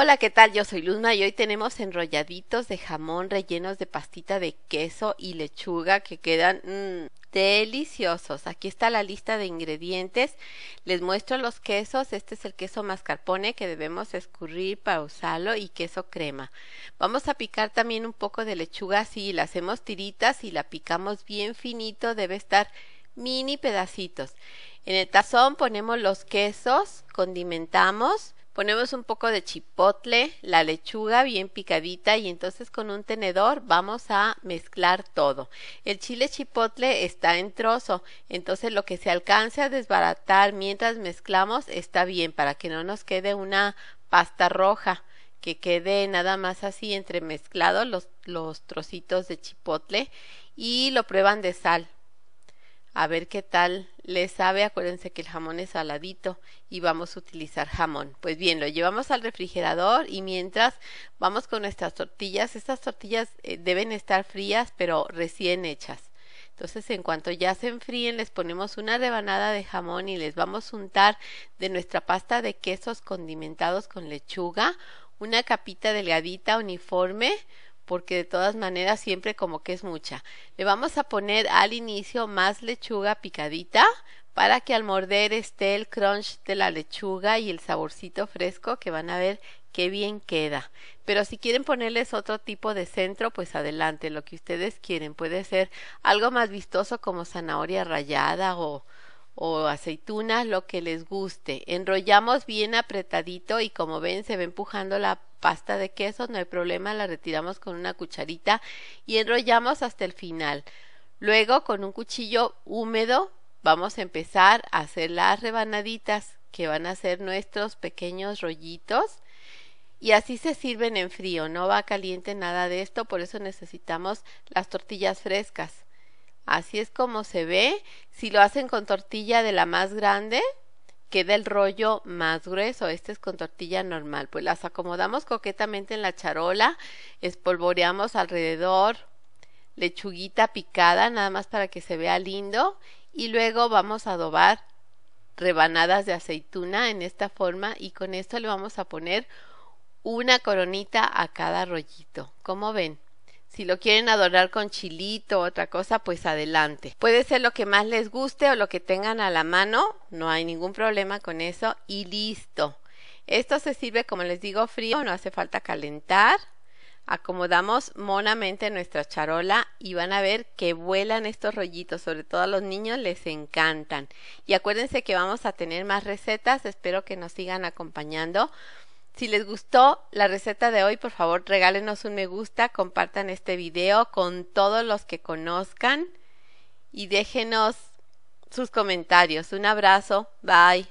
Hola, ¿qué tal? Yo soy Luzma y hoy tenemos enrolladitos de jamón rellenos de pastita de queso y lechuga que quedan mm, deliciosos. Aquí está la lista de ingredientes. Les muestro los quesos. Este es el queso mascarpone que debemos escurrir para usarlo y queso crema. Vamos a picar también un poco de lechuga así. La hacemos tiritas y la picamos bien finito. Debe estar mini pedacitos. En el tazón ponemos los quesos, condimentamos ponemos un poco de chipotle, la lechuga bien picadita y entonces con un tenedor vamos a mezclar todo. El chile chipotle está en trozo, entonces lo que se alcance a desbaratar mientras mezclamos está bien para que no nos quede una pasta roja que quede nada más así entremezclado los, los trocitos de chipotle y lo prueban de sal a ver qué tal le sabe, acuérdense que el jamón es saladito y vamos a utilizar jamón. Pues bien, lo llevamos al refrigerador y mientras vamos con nuestras tortillas, estas tortillas eh, deben estar frías pero recién hechas. Entonces, en cuanto ya se enfríen, les ponemos una rebanada de jamón y les vamos a untar de nuestra pasta de quesos condimentados con lechuga, una capita delgadita uniforme, porque de todas maneras siempre como que es mucha. Le vamos a poner al inicio más lechuga picadita para que al morder esté el crunch de la lechuga y el saborcito fresco que van a ver qué bien queda. Pero si quieren ponerles otro tipo de centro, pues adelante, lo que ustedes quieren. Puede ser algo más vistoso como zanahoria rallada o, o aceitunas, lo que les guste. Enrollamos bien apretadito y como ven se va empujando la pasta de queso, no hay problema, la retiramos con una cucharita y enrollamos hasta el final. Luego con un cuchillo húmedo vamos a empezar a hacer las rebanaditas que van a ser nuestros pequeños rollitos y así se sirven en frío, no va caliente nada de esto, por eso necesitamos las tortillas frescas. Así es como se ve. Si lo hacen con tortilla de la más grande, queda el rollo más grueso. Este es con tortilla normal. Pues las acomodamos coquetamente en la charola, espolvoreamos alrededor lechuguita picada, nada más para que se vea lindo, y luego vamos a adobar rebanadas de aceituna en esta forma y con esto le vamos a poner una coronita a cada rollito. como ven? Si lo quieren adorar con chilito o otra cosa, pues adelante. Puede ser lo que más les guste o lo que tengan a la mano, no hay ningún problema con eso y listo. Esto se sirve, como les digo, frío, no hace falta calentar. Acomodamos monamente nuestra charola y van a ver que vuelan estos rollitos, sobre todo a los niños les encantan. Y acuérdense que vamos a tener más recetas, espero que nos sigan acompañando si les gustó la receta de hoy, por favor regálenos un me gusta, compartan este video con todos los que conozcan y déjenos sus comentarios. Un abrazo, bye.